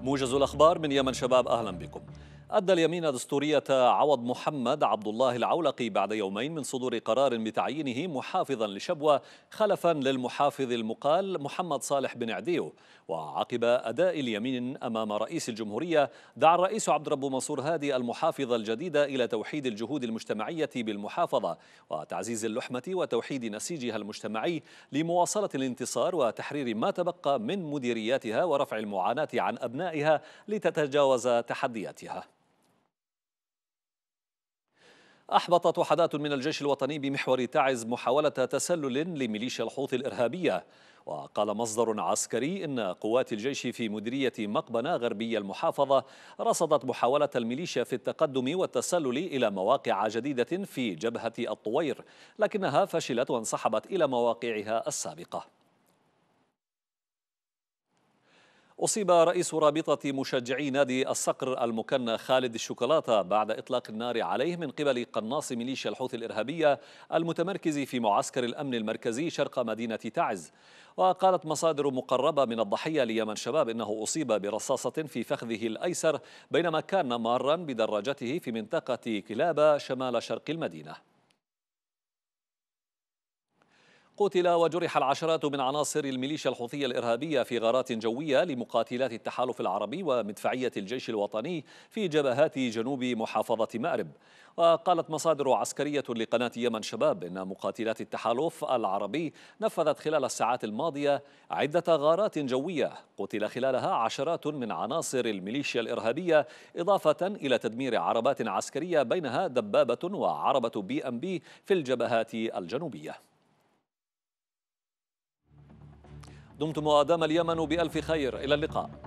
موجز الأخبار من يمن شباب أهلا بكم أدى اليمين دستورية عوض محمد عبد الله العولقي بعد يومين من صدور قرار بتعيينه محافظا لشبوة خلفا للمحافظ المقال محمد صالح بن عديو وعقب أداء اليمين أمام رئيس الجمهورية دعا الرئيس عبد الرب منصور هادي المحافظة الجديدة إلى توحيد الجهود المجتمعية بالمحافظة وتعزيز اللحمة وتوحيد نسيجها المجتمعي لمواصلة الانتصار وتحرير ما تبقى من مديرياتها ورفع المعاناة عن أبنائها لتتجاوز تحدياتها أحبطت وحدات من الجيش الوطني بمحور تعز محاولة تسلل لميليشيا الحوثي الإرهابية وقال مصدر عسكري إن قوات الجيش في مديرية مقبنة غربية المحافظة رصدت محاولة الميليشيا في التقدم والتسلل إلى مواقع جديدة في جبهة الطوير لكنها فشلت وانسحبت إلى مواقعها السابقة أصيب رئيس رابطة مشجعي نادي الصقر المكنى خالد الشوكولاتة بعد إطلاق النار عليه من قبل قناص ميليشيا الحوثي الإرهابية المتمركز في معسكر الأمن المركزي شرق مدينة تعز وقالت مصادر مقربة من الضحية ليمن شباب إنه أصيب برصاصة في فخذه الأيسر بينما كان مارا بدراجته في منطقة كلابة شمال شرق المدينة قتل وجرح العشرات من عناصر الميليشيا الحوثية الإرهابية في غارات جوية لمقاتلات التحالف العربي ومدفعية الجيش الوطني في جبهات جنوب محافظة مأرب وقالت مصادر عسكرية لقناة يمن شباب إن مقاتلات التحالف العربي نفذت خلال الساعات الماضية عدة غارات جوية قتل خلالها عشرات من عناصر الميليشيا الإرهابية إضافة إلى تدمير عربات عسكرية بينها دبابة وعربة بي أم بي في الجبهات الجنوبية دمتم وأدام اليمن بألف خير إلى اللقاء